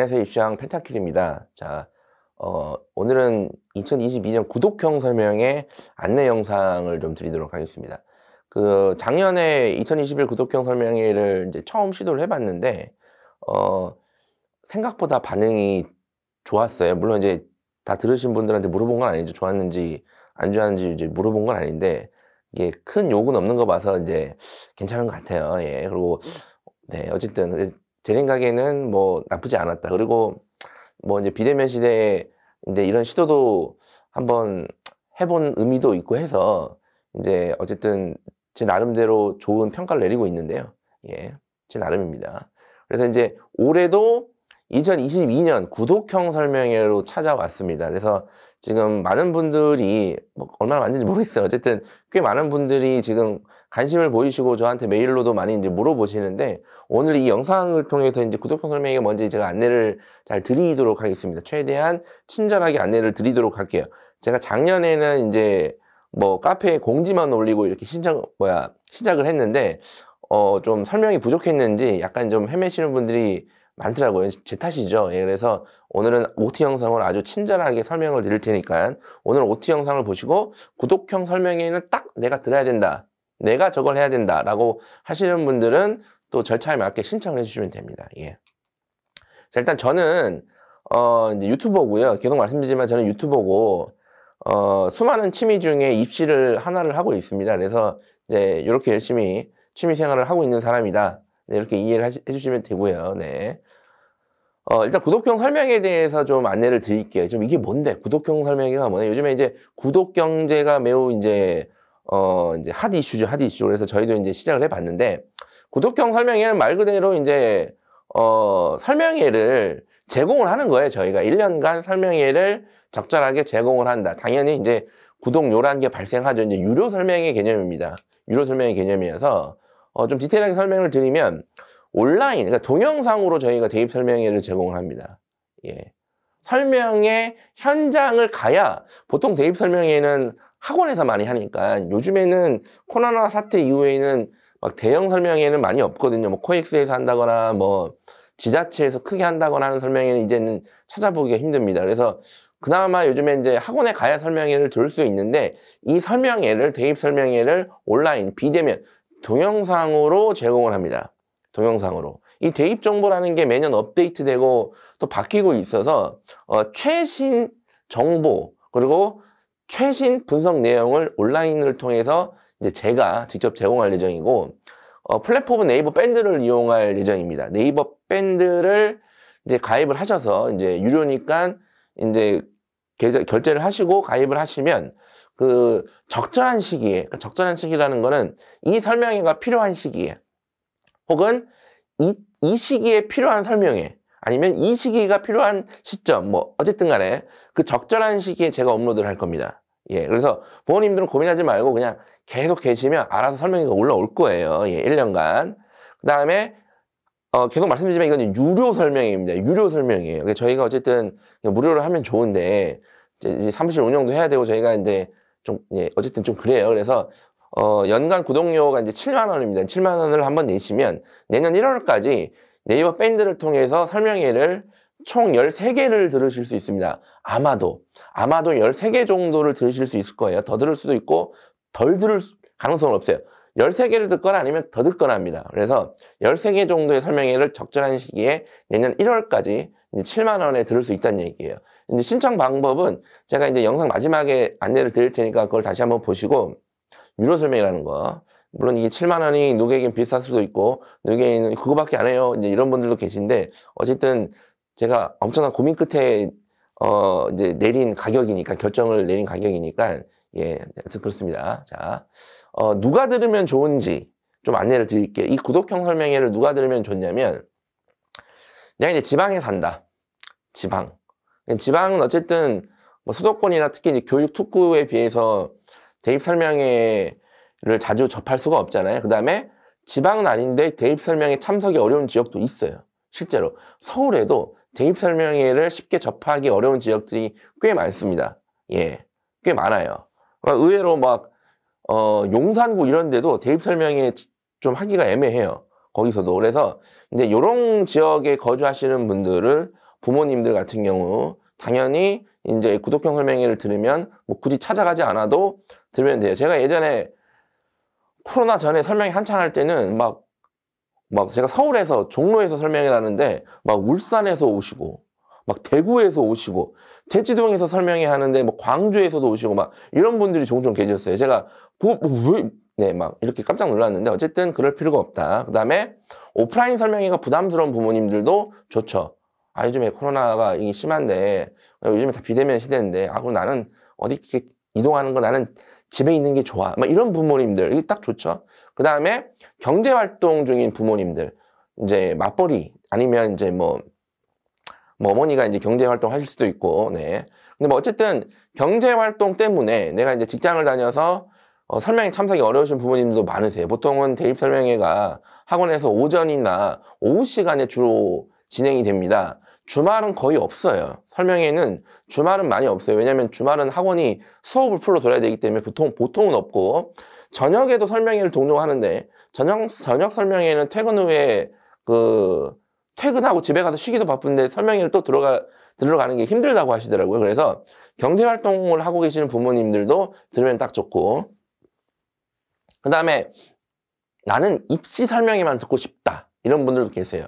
안녕하세요. 입시왕 펜타킬입니다. 자, 어, 오늘은 2022년 구독형 설명의 안내 영상을 좀 드리도록 하겠습니다. 그, 작년에 2021 구독형 설명회를 이제 처음 시도를 해봤는데, 어, 생각보다 반응이 좋았어요. 물론 이제 다 들으신 분들한테 물어본 건 아니죠. 좋았는지, 안 좋았는지 이제 물어본 건 아닌데, 이게 큰 욕은 없는 거 봐서 이제 괜찮은 것 같아요. 예. 그리고, 음. 네, 어쨌든. 제 생각에는 뭐 나쁘지 않았다. 그리고 뭐 이제 비대면 시대에 이제 이런 시도도 한번 해본 의미도 있고 해서 이제 어쨌든 제 나름대로 좋은 평가를 내리고 있는데요. 예. 제 나름입니다. 그래서 이제 올해도 2022년 구독형 설명회로 찾아왔습니다. 그래서 지금 많은 분들이 뭐 얼마나 많은지 모르겠어요. 어쨌든 꽤 많은 분들이 지금 관심을 보이시고 저한테 메일로도 많이 이제 물어보시는데 오늘 이 영상을 통해서 이제 구독형 설명에 먼저 제가 안내를 잘 드리도록 하겠습니다. 최대한 친절하게 안내를 드리도록 할게요. 제가 작년에는 이제 뭐 카페에 공지만 올리고 이렇게 신청 뭐야 시작을 했는데 어좀 설명이 부족했는지 약간 좀 헤매시는 분들이 많더라고요. 제 탓이죠. 예, 그래서 오늘은 OT 영상을 아주 친절하게 설명을 드릴 테니까 오늘 OT 영상을 보시고 구독형 설명회는 딱 내가 들어야 된다. 내가 저걸 해야 된다. 라고 하시는 분들은 또 절차에 맞게 신청을 해주시면 됩니다. 예. 자, 일단 저는 어, 이제 유튜버고요. 계속 말씀드리지만 저는 유튜버고 어, 수많은 취미 중에 입시를 하나를 하고 있습니다. 그래서 이제 이렇게 열심히 취미 생활을 하고 있는 사람이다. 네, 이렇게 이해를 하시, 해주시면 되고요. 네. 어, 일단 구독형 설명에 대해서 좀 안내를 드릴게요. 좀 이게 뭔데? 구독형 설명회가 뭐냐? 요즘에 이제 구독 경제가 매우 이제 어, 이제 핫 이슈죠. 핫 이슈. 그래서 저희도 이제 시작을 해 봤는데 구독형 설명회는 말 그대로 이제 어, 설명회를 제공을 하는 거예요. 저희가 1년간 설명회를 적절하게 제공을 한다. 당연히 이제 구독료라는 게 발생하죠. 이제 유료 설명회 개념입니다. 유료 설명회 개념이어서 어, 좀 디테일하게 설명을 드리면 온라인, 그러니까 동영상으로 저희가 대입 설명회를 제공 합니다. 예. 설명회 현장을 가야 보통 대입 설명회는 학원에서 많이 하니까 요즘에는 코로나 사태 이후에는 막 대형 설명회는 많이 없거든요. 뭐 코엑스에서 한다거나 뭐 지자체에서 크게 한다거나 하는 설명회는 이제는 찾아보기가 힘듭니다. 그래서 그나마 요즘에 이제 학원에 가야 설명회를 들을 수 있는데 이 설명회를 대입 설명회를 온라인 비대면 동영상으로 제공을 합니다. 동영상으로. 이 대입 정보라는 게 매년 업데이트되고 또 바뀌고 있어서 어, 최신 정보 그리고 최신 분석 내용을 온라인을 통해서 이제 제가 직접 제공할 예정이고 어, 플랫폼은 네이버 밴드를 이용할 예정입니다. 네이버 밴드를 이제 가입을 하셔서 이제 유료니까 이제 결제를 하시고 가입을 하시면 그 적절한 시기에 그러니까 적절한 시기라는 거는 이 설명회가 필요한 시기에 혹은 이, 이 시기에 필요한 설명회 아니면 이 시기가 필요한 시점 뭐 어쨌든 간에 그 적절한 시기에 제가 업로드를 할 겁니다. 예, 그래서 부모님들은 고민하지 말고 그냥 계속 계시면 알아서 설명회가 올라올 거예요. 예, 1년간. 그 다음에 어, 계속 말씀드리지만 이건 유료 설명회입니다. 유료 설명회예요. 그러니까 저희가 어쨌든 무료로 하면 좋은데 이제 사무실 운영도 해야 되고 저희가 이제 좀, 예, 어쨌든 좀 그래요. 그래서, 어, 연간 구독료가 이제 7만 원입니다. 7만 원을 한번 내시면 내년 1월까지 네이버 밴드를 통해서 설명회를 총 13개를 들으실 수 있습니다. 아마도, 아마도 13개 정도를 들으실 수 있을 거예요. 더 들을 수도 있고, 덜 들을 가능성은 없어요. 13개를 듣거나 아니면 더 듣거나 합니다. 그래서 13개 정도의 설명회를 적절한 시기에 내년 1월까지 이제 7만 원에 들을 수 있다는 얘기예요. 이제 신청 방법은 제가 이제 영상 마지막에 안내를 드릴 테니까 그걸 다시 한번 보시고 유료 설명이라는 거 물론 이게 7만 원이 누구에게 비쌀 수도 있고 누구에게는 그거밖에 안 해요. 이제 이런 분들도 계신데 어쨌든 제가 엄청난 고민 끝에 어 이제 내린 가격이니까 결정을 내린 가격이니까 예, 그렇습니다. 자, 어, 누가 들으면 좋은지 좀 안내를 드릴게요. 이 구독형 설명회를 누가 들으면 좋냐면 내가 이제 지방에 간다. 지방. 그러니까 지방은 어쨌든 뭐 수도권이나 특히 이제 교육 특구에 비해서 대입 설명회를 자주 접할 수가 없잖아요. 그 다음에 지방은 아닌데 대입 설명회 참석이 어려운 지역도 있어요. 실제로 서울에도 대입 설명회를 쉽게 접하기 어려운 지역들이 꽤 많습니다. 예, 꽤 많아요. 그러니까 의외로 막 어, 용산구 이런 데도 대입 설명에 좀 하기가 애매해요. 거기서도. 그래서 이제 요런 지역에 거주하시는 분들을 부모님들 같은 경우 당연히 이제 구독형 설명회를 들으면 뭐 굳이 찾아가지 않아도 들으면 돼요. 제가 예전에 코로나 전에 설명회 한창 할 때는 막, 막 제가 서울에서 종로에서 설명회 하는데 막 울산에서 오시고 막 대구에서 오시고 대지동에서 설명회 하는데 뭐 광주에서도 오시고 막 이런 분들이 종종 계셨어요. 제가 그왜 뭐, 뭐, 네, 막 이렇게 깜짝 놀랐는데 어쨌든 그럴 필요가 없다. 그다음에 오프라인 설명회가 부담스러운 부모님들도 좋죠. 아 요즘에 코로나가 이게 심한데 요즘에 다 비대면 시대인데 아 그럼 나는 어디 이렇게 이동하는 거 나는 집에 있는 게 좋아. 막 이런 부모님들 이게 딱 좋죠. 그다음에 경제 활동 중인 부모님들 이제 맞벌이 아니면 이제 뭐뭐 어머니가 이제 경제 활동 하실 수도 있고, 네. 근데 뭐 어쨌든 경제 활동 때문에 내가 이제 직장을 다녀서 어, 설명회 참석이 어려우신 부모님들도 많으세요. 보통은 대입 설명회가 학원에서 오전이나 오후 시간에 주로 진행이 됩니다. 주말은 거의 없어요. 설명회는 주말은 많이 없어요. 왜냐하면 주말은 학원이 수업을 풀로 돌아야 되기 때문에 보통 보통은 없고 저녁에도 설명회를 종종 하는데 저녁 저녁 설명회는 퇴근 후에 그 퇴근하고 집에 가서 쉬기도 바쁜데 설명회를 또 들어가, 들어가는 게 힘들다고 하시더라고요. 그래서 경제활동을 하고 계시는 부모님들도 들으면 딱 좋고. 그 다음에 나는 입시 설명회만 듣고 싶다. 이런 분들도 계세요.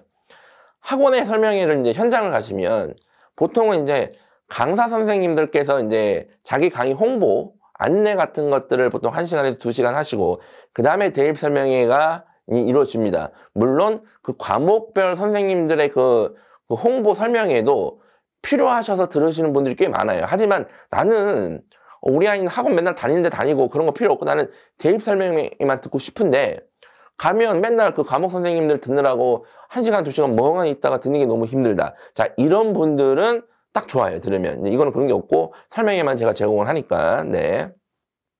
학원의 설명회를 이제 현장을 가시면 보통은 이제 강사 선생님들께서 이제 자기 강의 홍보, 안내 같은 것들을 보통 1시간에서2시간 하시고, 그 다음에 대입 설명회가 이루어집니다. 물론 그 과목별 선생님들의 그, 그, 홍보 설명에도 필요하셔서 들으시는 분들이 꽤 많아요. 하지만 나는 우리 아이는 학원 맨날 다니는데 다니고 그런 거 필요 없고 나는 대입 설명에만 듣고 싶은데 가면 맨날 그 과목 선생님들 듣느라고 1시간2시간 멍하니 있다가 듣는 게 너무 힘들다. 자, 이런 분들은 딱 좋아요, 들으면. 이거는 그런 게 없고 설명에만 제가 제공을 하니까. 네.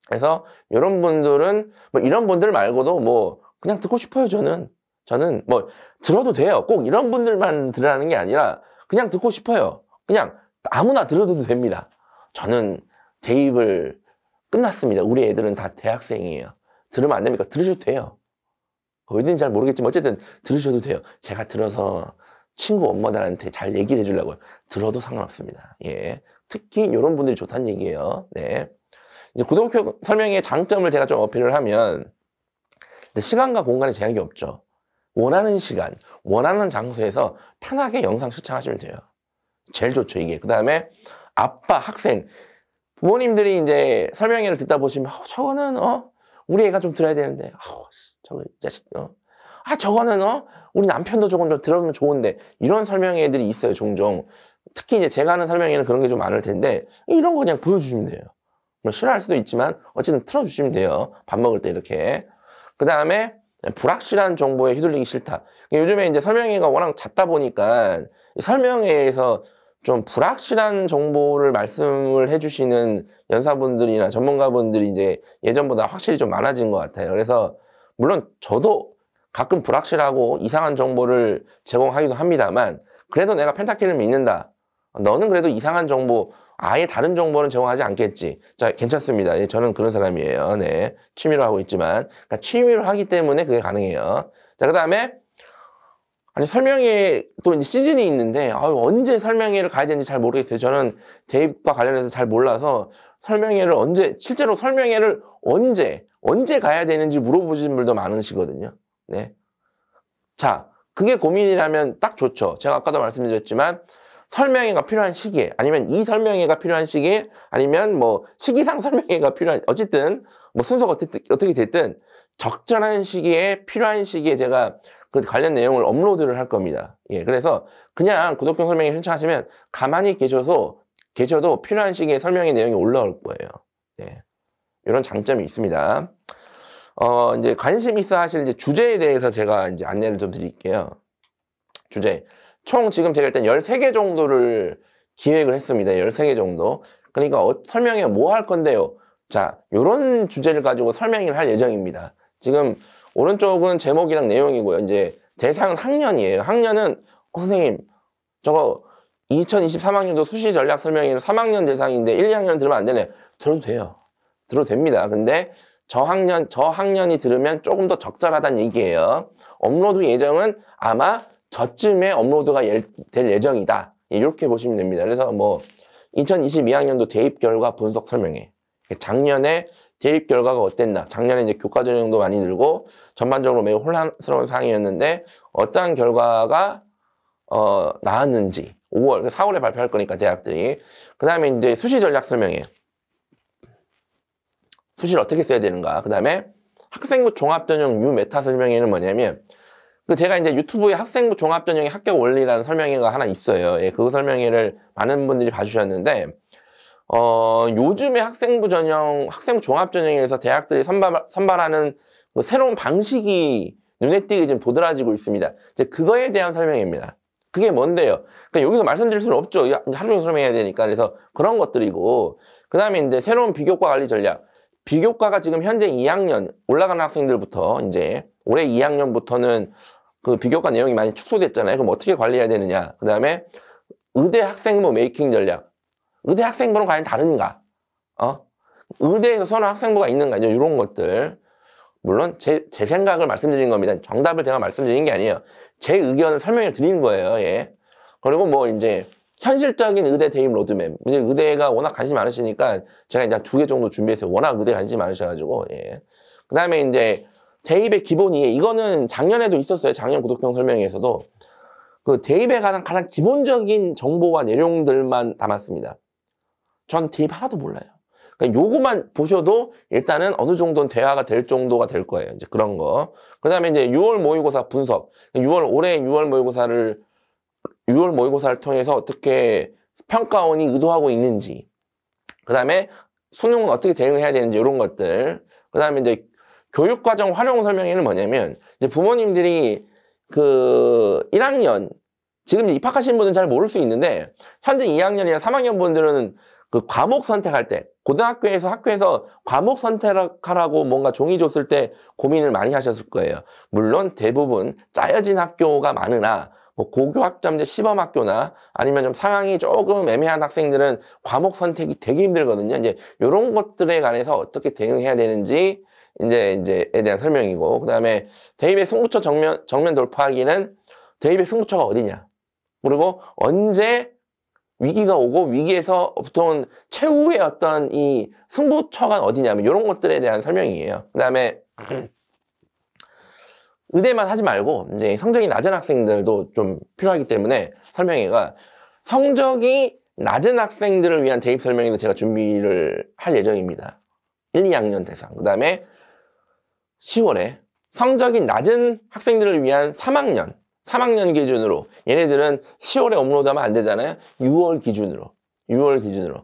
그래서 이런 분들은 뭐 이런 분들 말고도 뭐 그냥 듣고 싶어요, 저는. 저는 뭐 들어도 돼요. 꼭 이런 분들만 들으라는 게 아니라 그냥 듣고 싶어요. 그냥 아무나 들어도 됩니다. 저는 대입을 끝났습니다. 우리 애들은 다 대학생이에요. 들으면 안 됩니까? 들으셔도 돼요. 왜든 잘 모르겠지만 어쨌든 들으셔도 돼요. 제가 들어서 친구 엄마들한테 잘 얘기를 해주려고요. 들어도 상관없습니다. 예. 특히 이런 분들이 좋다는 얘기예요. 네. 이제 구독교 설명의 장점을 제가 좀 어필을 하면 근데 시간과 공간에 제약이 없죠. 원하는 시간, 원하는 장소에서 편하게 영상 시청하시면 돼요. 제일 좋죠, 이게. 그 다음에 아빠, 학생, 부모님들이 이제 설명회를 듣다 보시면, 어, 저거는, 어, 우리 애가 좀 들어야 되는데, 어, 저거, 자식, 어. 아, 저거는, 어, 우리 남편도 조금 좀 들으면 좋은데, 이런 설명회들이 있어요, 종종. 특히 이제 제가 하는 설명회는 그런 게 좀 많을 텐데, 이런 거 그냥 보여주시면 돼요. 뭐 싫어할 수도 있지만, 어쨌든 틀어주시면 돼요. 밥 먹을 때 이렇게. 그 다음에 불확실한 정보에 휘둘리기 싫다. 그러니까 요즘에 이제 설명회가 워낙 잦다 보니까 설명회에서 좀 불확실한 정보를 말씀을 해주시는 연사분들이나 전문가분들이 이제 예전보다 확실히 좀 많아진 것 같아요. 그래서 물론 저도 가끔 불확실하고 이상한 정보를 제공하기도 합니다만 그래도 내가 펜타키를 믿는다. 너는 그래도 이상한 정보 아예 다른 정보는 제공하지 않겠지. 자, 괜찮습니다. 예, 저는 그런 사람이에요. 네. 취미로 하고 있지만. 그러니까 취미로 하기 때문에 그게 가능해요. 자, 그 다음에 아니 설명회 또 이제 시즌이 있는데 아유, 언제 설명회를 가야 되는지 잘 모르겠어요. 저는 대입과 관련해서 잘 몰라서 설명회를 언제 실제로 설명회를 언제 언제 가야 되는지 물어보신 분도 많으시거든요. 네. 자, 그게 고민이라면 딱 좋죠. 제가 아까도 말씀드렸지만 설명회가 필요한 시기에 아니면 이 설명회가 필요한 시기에 아니면 뭐 시기상 설명회가 필요한 어쨌든 뭐 순서가 어떻게, 됐든 적절한 시기에 필요한 시기에 제가 그 관련 내용을 업로드를 할 겁니다. 예, 그래서 그냥 구독형 설명회 신청하시면 가만히 계셔서 계셔도 필요한 시기에 설명회 내용이 올라올 거예요. 네. 이런 장점이 있습니다. 어, 이제 관심 있어 하실 이제 주제에 대해서 제가 이제 안내를 좀 드릴게요. 주제. 총 지금 제가 일단 13개 정도를 기획을 했습니다. 13개 정도. 그러니까 어, 설명회 뭐할 건데요? 자, 요런 주제를 가지고 설명을 할 예정입니다. 지금 오른쪽은 제목이랑 내용이고요. 이제 대상은 학년이에요. 학년은 어, 선생님 저거 2023학년도 수시 전략 설명회는 3학년 대상인데 1, 2학년 들으면 안 되네. 들어도 돼요. 들어도 됩니다. 근데 저학년, 저학년이 들으면 조금 더 적절하다는 얘기예요. 업로드 예정은 아마 저쯤에 업로드가 예, 될 예정이다. 이렇게 보시면 됩니다. 그래서 뭐 2022학년도 대입 결과 분석 설명회. 작년에 대입 결과가 어땠나. 작년에 이제 교과 전형도 많이 늘고 전반적으로 매우 혼란스러운 상황이었는데 어떠한 결과가 어, 나왔는지 5월, 4월에 그러니까 발표할 거니까 대학들이. 그 다음에 이제 수시 전략 설명회. 수시를 어떻게 써야 되는가. 그 다음에 학생부 종합전형 유 메타 설명회는 뭐냐면 그 제가 이제 유튜브에 학생부 종합전형의 학교 원리라는 설명회가 하나 있어요. 예, 그 설명회를 많은 분들이 봐주셨는데 어, 요즘에 학생부 전형, 학생부 종합전형에서 대학들이 선발, 선발하는 그 새로운 방식이 눈에 띄게 지금 도드라지고 있습니다. 이제 그거에 대한 설명입니다. 그게 뭔데요? 그러니까 여기서 말씀드릴 수는 없죠. 하루 종일 설명해야 되니까. 그래서 그런 것들이고, 그 다음에 이제 새로운 비교과 관리 전략. 비교과가 지금 현재 2학년 올라가는 학생들부터 이제 올해 2학년부터는 그 비교과 내용이 많이 축소됐잖아요. 그럼 어떻게 관리해야 되느냐. 그 다음에 의대 학생부 메이킹 전략. 의대 학생부는 과연 다른가? 어? 의대에서 선호한 학생부가 있는가? 이제 이런 것들. 물론 제, 제 생각을 말씀드린 겁니다. 정답을 제가 말씀드린 게 아니에요. 제 의견을 설명을 드린 거예요. 예. 그리고 뭐 이제 현실적인 의대 대입 로드맵. 이제 의대가 워낙 관심 많으시니까 제가 이제 두 개 정도 준비해서 워낙 의대 관심 많으셔가지고, 예. 그 다음에 이제 대입의 기본이 이거는 작년에도 있었어요. 작년 구독형 설명에서도 회그 대입에 관한 가장 기본적인 정보와 내용들만 담았습니다. 전 대입 하나도 몰라요. 그니까 요거만 보셔도 일단은 어느 정도는 대화가 될 정도가 될 거예요. 이제 그런 거. 그다음에 이제 6월 모의고사 분석. 6월 올해 6월 모의고사를 6월 모의고사를 통해서 어떻게 평가원이 의도하고 있는지. 그다음에 수능은 어떻게 대응해야 되는지 이런 것들. 그다음에 이제 교육과정 활용 설명회는 뭐냐면 이제 부모님들이 그 1학년 지금 입학하신 분은 잘 모를 수 있는데 현재 2학년이나 3학년 분들은 그 과목 선택할 때 고등학교에서 학교에서 과목 선택하라고 뭔가 종이 줬을 때 고민을 많이 하셨을 거예요. 물론 대부분 짜여진 학교가 많으나 뭐 고교학점제 시범학교나 아니면 좀 상황이 조금 애매한 학생들은 과목 선택이 되게 힘들거든요. 이제 이런 것들에 관해서 어떻게 대응해야 되는지 이제 이제에 대한 설명이고 그다음에 대입의 승부처 정면 정면 돌파하기는 대입의 승부처가 어디냐 그리고 언제 위기가 오고 위기에서 보통 최후의 어떤 이 승부처가 어디냐면 이런 것들에 대한 설명이에요. 그다음에 의대만 하지 말고 이제 성적이 낮은 학생들도 좀 필요하기 때문에 설명회가 성적이 낮은 학생들을 위한 대입 설명회도 제가 준비를 할 예정입니다. 1, 2학년 대상. 그 다음에 10월에 성적이 낮은 학생들을 위한 3학년 3학년 기준으로 얘네들은 10월에 업로드하면 안 되잖아요. 6월 기준으로 6월 기준으로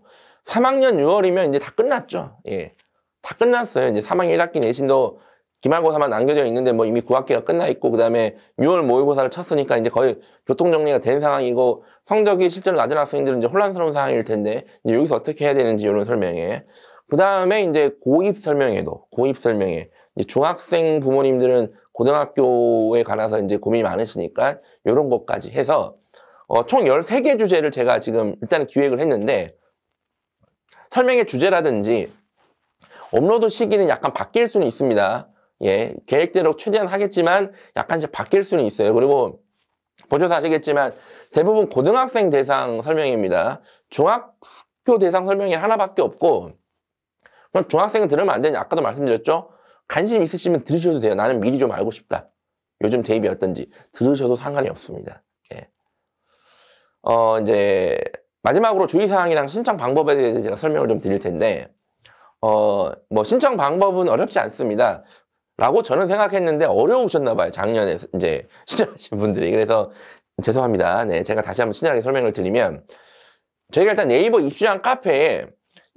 3학년 6월이면 이제 다 끝났죠. 예. 다 끝났어요. 이제 3학년 1학기 내신도 기말고사만 남겨져 있는데 뭐 이미 9학기가 끝나 있고 그다음에 6월 모의고사를 쳤으니까 이제 거의 교통 정리가 된 상황이고 성적이 실제로 낮은 학생들은 이제 혼란스러운 상황일 텐데 이제 여기서 어떻게 해야 되는지 이런 설명에 그 다음에 이제 고입 설명회도, 고입 설명회. 중학생 부모님들은 고등학교에 관해서 이제 고민이 많으시니까 이런 것까지 해서 어, 총 13개 주제를 제가 지금 일단 기획을 했는데 설명회 주제라든지 업로드 시기는 약간 바뀔 수는 있습니다. 예, 계획대로 최대한 하겠지만 약간씩 바뀔 수는 있어요. 그리고 보셔서 아시겠지만 대부분 고등학생 대상 설명입니다. 중학교 대상 설명이 하나밖에 없고 그럼 중학생은 들으면 안 되냐? 아까도 말씀드렸죠? 관심 있으시면 들으셔도 돼요. 나는 미리 좀 알고 싶다. 요즘 대입이 어떤지. 들으셔도 상관이 없습니다. 예. 어, 이제, 마지막으로 주의사항이랑 신청 방법에 대해서 제가 설명을 좀 드릴 텐데, 어, 뭐, 신청 방법은 어렵지 않습니다. 라고 저는 생각했는데 어려우셨나봐요. 작년에 이제 신청하신 분들이. 그래서 죄송합니다. 네, 제가 다시 한번 친절하게 설명을 드리면, 저희가 일단 네이버 입주장 카페에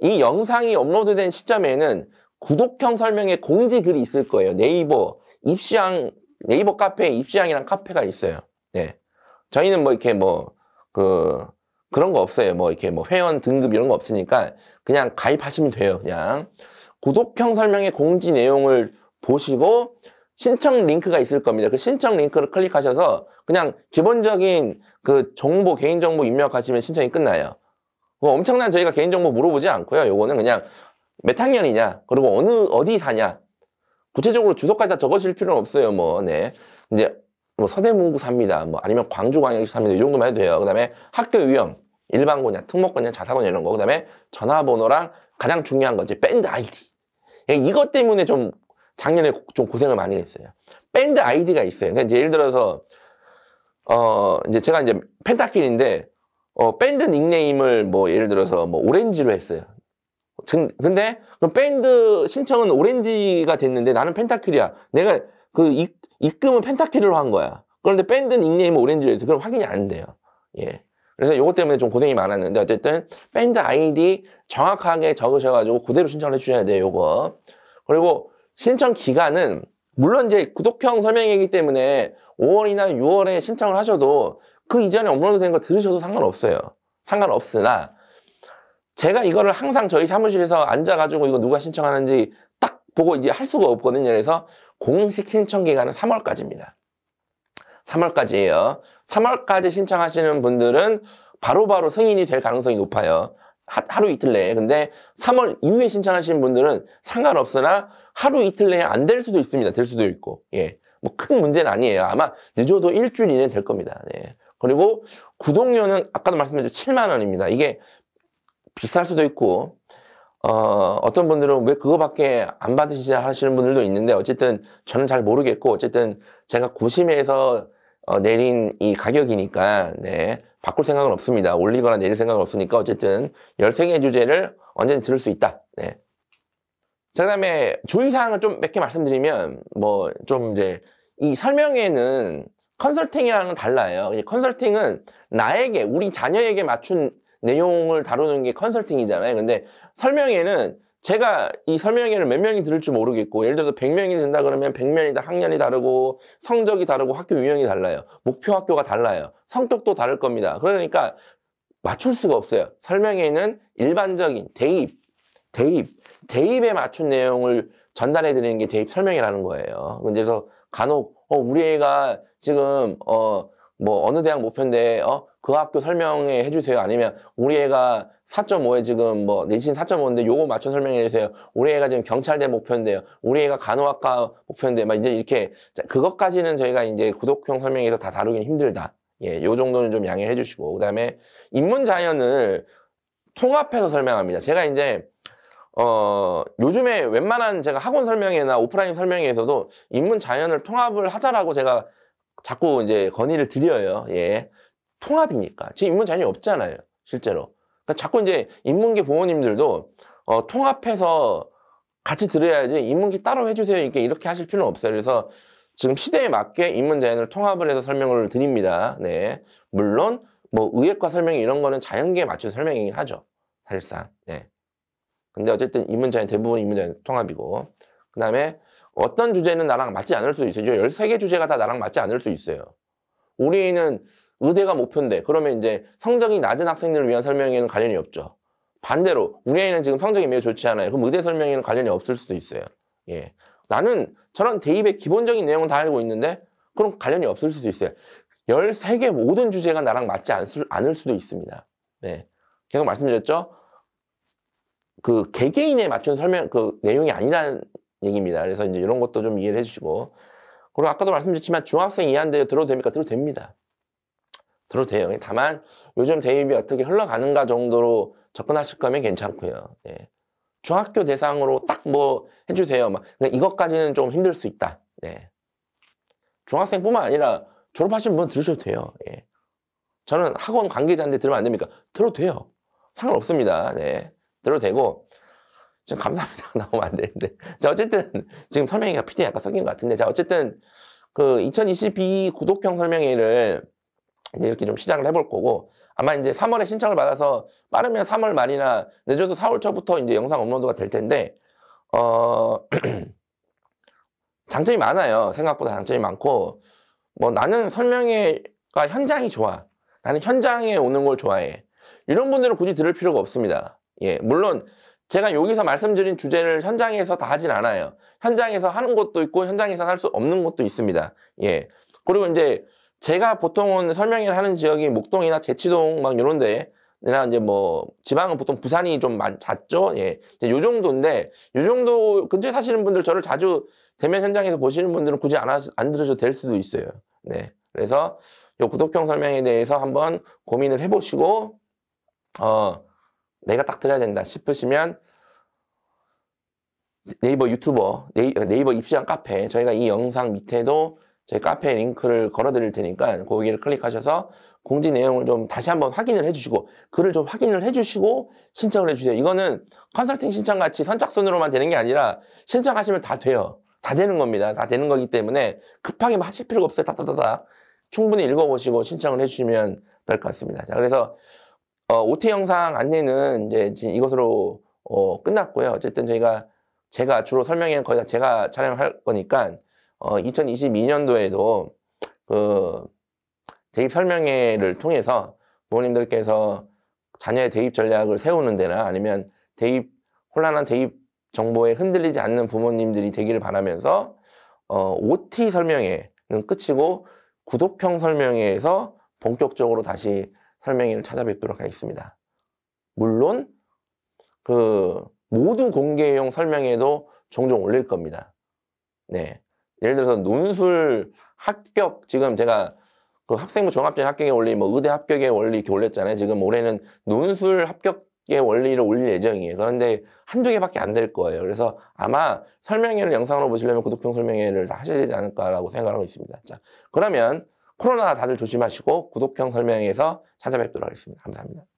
이 영상이 업로드된 시점에는 구독형 설명에 공지 글이 있을 거예요. 네이버 입시왕 네이버 카페에 입시왕이랑 카페가 있어요. 네. 저희는 뭐 이렇게 뭐 그 그런 거 없어요. 뭐 이렇게 뭐 회원 등급 이런 거 없으니까 그냥 가입하시면 돼요. 그냥 구독형 설명의 공지 내용을 보시고 신청 링크가 있을 겁니다. 그 신청 링크를 클릭하셔서 그냥 기본적인 그 정보 개인정보 입력하시면 신청이 끝나요. 엄청난 저희가 개인정보 물어보지 않고요. 요거는 그냥 몇 학년이냐, 그리고 어느, 어디 사냐. 구체적으로 주소까지 다 적으실 필요는 없어요. 뭐, 네. 이제, 뭐, 서대문구 삽니다. 뭐, 아니면 광주광역시 삽니다. 이 정도만 해도 돼요. 그 다음에 학교 유형. 일반고냐, 특목고냐, 자사고냐 이런 거. 그 다음에 전화번호랑 가장 중요한 거지. 밴드 아이디. 예, 이것 때문에 좀 작년에 좀 고생을 많이 했어요. 밴드 아이디가 있어요. 그러니까 예를 들어서, 어, 이제 제가 이제 펜타킬인데, 어, 밴드 닉네임을 뭐 예를 들어서 뭐 오렌지로 했어요. 근데 그 밴드 신청은 오렌지가 됐는데 나는 펜타킬이야. 내가 그 이, 입금은 펜타킬로 한 거야. 그런데 밴드 닉네임은 오렌지로 해서 그럼 확인이 안 돼요. 예. 그래서 이것 때문에 좀 고생이 많았는데 어쨌든 밴드 아이디 정확하게 적으셔가지고 그대로 신청을 해주셔야 돼요. 요거. 그리고 신청 기간은 물론 이제 구독형 설명이기 때문에 5월이나 6월에 신청을 하셔도 그 이전에 업로드 된 거 들으셔도 상관없어요. 상관없으나 제가 이거를 항상 저희 사무실에서 앉아가지고 이거 누가 신청하는지 딱 보고 이제 할 수가 없거든요. 그래서 공식 신청 기간은 3월까지입니다. 3월까지예요. 3월까지 신청하시는 분들은 바로바로 바로 승인이 될 가능성이 높아요. 하, 루 이틀 내에. 근데 3월 이후에 신청하시는 분들은 상관없으나 하루 이틀 내에 안 될 수도 있습니다. 될 수도 있고. 예. 뭐 큰 문제는 아니에요. 아마 늦어도 일주일 이내는 될 겁니다. 예. 그리고 구독료는 아까도 말씀드렸죠. 7만 원입니다. 이게 비쌀 수도 있고 어, 어떤 분들은 왜 그거밖에 안 받으시냐 하시는 분들도 있는데 어쨌든 저는 잘 모르겠고 어쨌든 제가 고심해서 어, 내린 이 가격이니까 네 바꿀 생각은 없습니다. 올리거나 내릴 생각은 없으니까 어쨌든 13개의 주제를 언제든 들을 수 있다. 네. 자, 그다음에 주의사항을 좀 몇 개 말씀드리면 뭐 좀 이제 이 설명에는 컨설팅이랑은 달라요. 컨설팅은 나에게, 우리 자녀에게 맞춘 내용을 다루는 게 컨설팅이잖아요. 근데 설명회는 제가 이 설명회를 몇 명이 들을지 모르겠고 예를 들어서 100명이 된다 그러면 100명이 다 학년이 다르고 성적이 다르고 학교 유형이 달라요. 목표 학교가 달라요. 성격도 다를 겁니다. 그러니까 맞출 수가 없어요. 설명회는 일반적인 대입, 대입, 대입에 맞춘 내용을 전달해 드리는 게 대입 설명회라는 거예요. 그래서 간혹 어, 우리 애가 지금 어 뭐 어느 대학 목표인데 어 그 학교 설명해 해주세요. 아니면 우리 애가 4.5에 지금 뭐 내신 4.5인데 요거 맞춰 설명해 주세요. 우리 애가 지금 경찰대 목표인데요. 우리 애가 간호학과 목표인데 막 이제 이렇게 자, 그것까지는 저희가 이제 구독형 설명에서 다 다루긴 힘들다. 예, 요 정도는 좀 양해해 주시고 그다음에 인문 자연을 통합해서 설명합니다. 제가 이제 어 요즘에 웬만한 제가 학원 설명회나 오프라인 설명회에서도 인문 자연을 통합을 하자라고 제가 자꾸 이제 건의를 드려요. 예. 통합이니까 지금 입문 자녀 없잖아요. 실제로. 그러니까 자꾸 이제 인문계 부모님들도 어, 통합해서 같이 들어야지 인문계 따로 해주세요. 이렇게 이렇게 하실 필요는 없어요. 그래서 지금 시대에 맞게 입문 자연을 통합을 해서 설명을 드립니다. 네. 물론 뭐 의학과 설명 이런 거는 자연계에 맞춘 설명이긴 하죠. 사실상. 네. 근데 어쨌든 입문 자연 대부분 입문 자연 통합이고. 그다음에 어떤 주제는 나랑 맞지 않을 수 있어요. 13개 주제가 다 나랑 맞지 않을 수 있어요. 우리는 의대가 목표인데 그러면 이제 성적이 낮은 학생들을 위한 설명회는 관련이 없죠. 반대로 우리 아이는 지금 성적이 매우 좋지 않아요. 그럼 의대 설명회는 관련이 없을 수도 있어요. 예. 나는 저런 대입의 기본적인 내용은 다 알고 있는데 그럼 관련이 없을 수도 있어요. 13개 모든 주제가 나랑 맞지 않을 수도 있습니다. 네. 계속 말씀드렸죠? 그 개개인에 맞춘 설명, 그 내용이 아니라는 얘기입니다. 그래서 이제 이런 것도 좀 이해를 해주시고 그리고 아까도 말씀드렸지만 중학생 이하인데 들어도 됩니까? 들어도 됩니다. 들어도 돼요. 다만 요즘 대입이 어떻게 흘러가는가 정도로 접근하실 거면 괜찮고요. 예. 중학교 대상으로 딱 뭐 해주세요. 막 이것까지는 좀 힘들 수 있다. 예. 중학생뿐만 아니라 졸업하신 분 들으셔도 돼요. 예. 저는 학원 관계자인데 들으면 안 됩니까? 들어도 돼요. 상관없습니다. 네. 들어도 되고 저 감사합니다 나오면 안 되는데 자 어쨌든 지금 설명회가 피디 약간 섞인 것 같은데 자 어쨌든 그 2022 구독형 설명회를 이제 이렇게 좀 시작을 해볼 거고 아마 이제 3월에 신청을 받아서 빠르면 3월 말이나 늦어도 4월 초부터 이제 영상 업로드가 될 텐데 어 장점이 많아요 생각보다 장점이 많고 뭐 나는 설명회가 현장이 좋아 나는 현장에 오는 걸 좋아해 이런 분들은 굳이 들을 필요가 없습니다 예 물론 제가 여기서 말씀드린 주제를 현장에서 다 하진 않아요. 현장에서 하는 것도 있고 현장에서 할 수 없는 것도 있습니다. 예. 그리고 이제 제가 보통은 설명을 하는 지역이 목동이나 대치동 막 이런 데나 이제 뭐 지방은 보통 부산이 좀 많, 잦죠. 예. 요 정도인데 요 정도 근처에 사시는 분들 저를 자주 대면 현장에서 보시는 분들은 굳이 안, 하, 안 들으셔도 될 수도 있어요. 네. 그래서 요 구독형 설명에 대해서 한번 고민을 해보시고 어 내가 딱 들어야 된다 싶으시면 네이버 유튜버, 네이버 입시장 카페 저희가 이 영상 밑에도 저희 카페 링크를 걸어드릴 테니까 거기를 클릭하셔서 공지 내용을 좀 다시 한번 확인을 해주시고 글을 좀 확인을 해주시고 신청을 해주세요. 이거는 컨설팅 신청 같이 선착순으로만 되는 게 아니라 신청하시면 다 돼요. 다 되는 겁니다. 다 되는 거기 때문에 급하게 하실 필요가 없어요. 다다다다. 충분히 읽어보시고 신청을 해주시면 될 것 같습니다. 자, 그래서 어, OT 영상 안내는 이제 이것으로 어, 끝났고요. 어쨌든 저희가 제가 주로 설명에는 거의 다 제가 촬영할 거니까 어, 2022년도에도 그 대입 설명회를 통해서 부모님들께서 자녀의 대입 전략을 세우는 데나 아니면 대입 혼란한 대입 정보에 흔들리지 않는 부모님들이 되기를 바라면서 어, OT 설명회는 끝이고 구독형 설명회에서 본격적으로 다시 설명회를 찾아뵙도록 하겠습니다. 물론 그 모두 공개용 설명회도 종종 올릴 겁니다. 네. 예를 들어서 논술 합격 지금 제가 그 학생부 종합전 합격의 원리, 뭐 의대 합격의 원리 이렇게 올렸잖아요. 지금 올해는 논술 합격의 원리를 올릴 예정이에요. 그런데 한두 개밖에 안 될 거예요. 그래서 아마 설명회를 영상으로 보시려면 구독형 설명회를 다 하셔야 되지 않을까라고 생각하고 있습니다. 자, 그러면 코로나 다들 조심하시고 구독형 설명에서 찾아뵙도록 하겠습니다. 감사합니다.